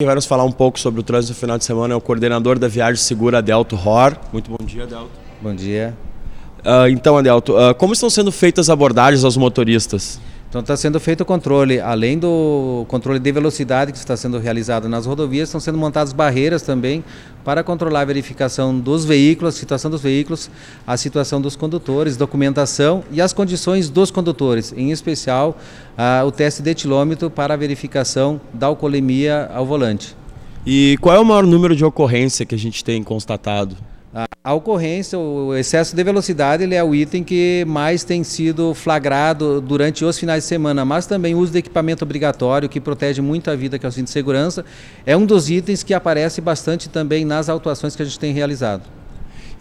Quem vai nos falar um pouco sobre o trânsito no final de semana é o coordenador da Viagem Segura, Adelto Ror. Muito bom dia, Adelto. Bom dia. Uh, então, Adelto, uh, como estão sendo feitas abordagens aos motoristas? Então está sendo feito o controle, além do controle de velocidade que está sendo realizado nas rodovias, estão sendo montadas barreiras também para controlar a verificação dos veículos, a situação dos veículos, a situação dos condutores, documentação e as condições dos condutores, em especial ah, o teste de etilômetro para a verificação da alcoolemia ao volante. E qual é o maior número de ocorrência que a gente tem constatado? A ocorrência, o excesso de velocidade, ele é o item que mais tem sido flagrado durante os finais de semana, mas também o uso de equipamento obrigatório, que protege muito a vida, que é o cinto de segurança, é um dos itens que aparece bastante também nas autuações que a gente tem realizado.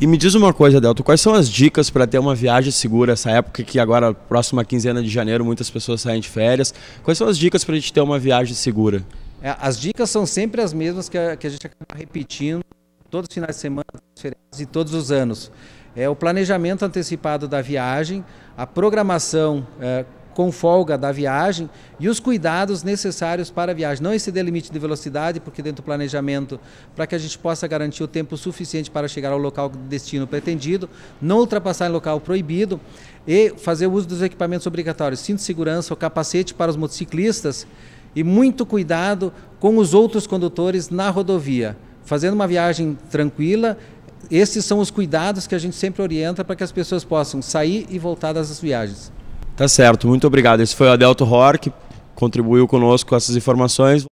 E me diz uma coisa, Delto, quais são as dicas para ter uma viagem segura essa época que agora, próxima quinzena de janeiro, muitas pessoas saem de férias. Quais são as dicas para a gente ter uma viagem segura? É, as dicas são sempre as mesmas que a, que a gente acaba repetindo todos os finais de semana de todos os anos. É o planejamento antecipado da viagem, a programação é, com folga da viagem e os cuidados necessários para a viagem. Não exceder limite de velocidade, porque dentro do planejamento, para que a gente possa garantir o tempo suficiente para chegar ao local de destino pretendido, não ultrapassar em local proibido e fazer uso dos equipamentos obrigatórios, cinto de segurança, o capacete para os motociclistas e muito cuidado com os outros condutores na rodovia. Fazendo uma viagem tranquila, esses são os cuidados que a gente sempre orienta para que as pessoas possam sair e voltar das viagens. Tá certo, muito obrigado. Esse foi o Adelto Rohr, que contribuiu conosco com essas informações.